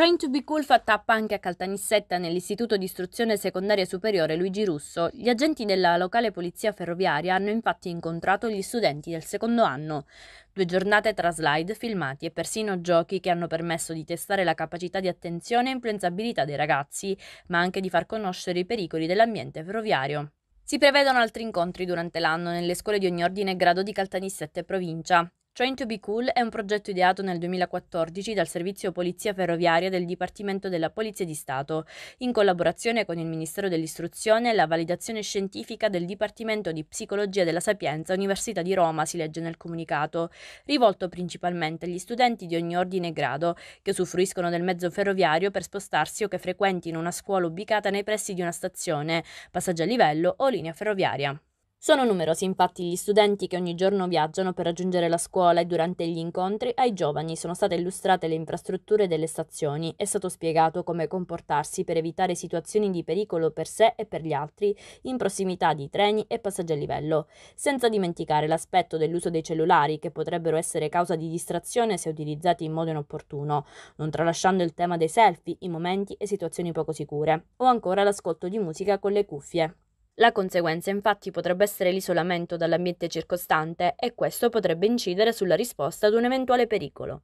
Trying to be cool fatta a panche a Caltanissetta nell'Istituto di Istruzione Secondaria Superiore Luigi Russo, gli agenti della locale polizia ferroviaria hanno infatti incontrato gli studenti del secondo anno. Due giornate tra slide, filmati e persino giochi che hanno permesso di testare la capacità di attenzione e influenzabilità dei ragazzi, ma anche di far conoscere i pericoli dell'ambiente ferroviario. Si prevedono altri incontri durante l'anno nelle scuole di ogni ordine e grado di Caltanissetta e provincia. Train to be Cool è un progetto ideato nel 2014 dal Servizio Polizia Ferroviaria del Dipartimento della Polizia di Stato, in collaborazione con il Ministero dell'Istruzione e la validazione scientifica del Dipartimento di Psicologia della Sapienza Università di Roma, si legge nel comunicato, rivolto principalmente agli studenti di ogni ordine e grado che usufruiscono del mezzo ferroviario per spostarsi o che frequentino una scuola ubicata nei pressi di una stazione, passaggio a livello o linea ferroviaria. Sono numerosi infatti gli studenti che ogni giorno viaggiano per raggiungere la scuola e durante gli incontri ai giovani sono state illustrate le infrastrutture delle stazioni, è stato spiegato come comportarsi per evitare situazioni di pericolo per sé e per gli altri in prossimità di treni e passaggi a livello, senza dimenticare l'aspetto dell'uso dei cellulari che potrebbero essere causa di distrazione se utilizzati in modo inopportuno, non tralasciando il tema dei selfie i momenti e situazioni poco sicure, o ancora l'ascolto di musica con le cuffie. La conseguenza infatti potrebbe essere l'isolamento dall'ambiente circostante e questo potrebbe incidere sulla risposta ad un eventuale pericolo.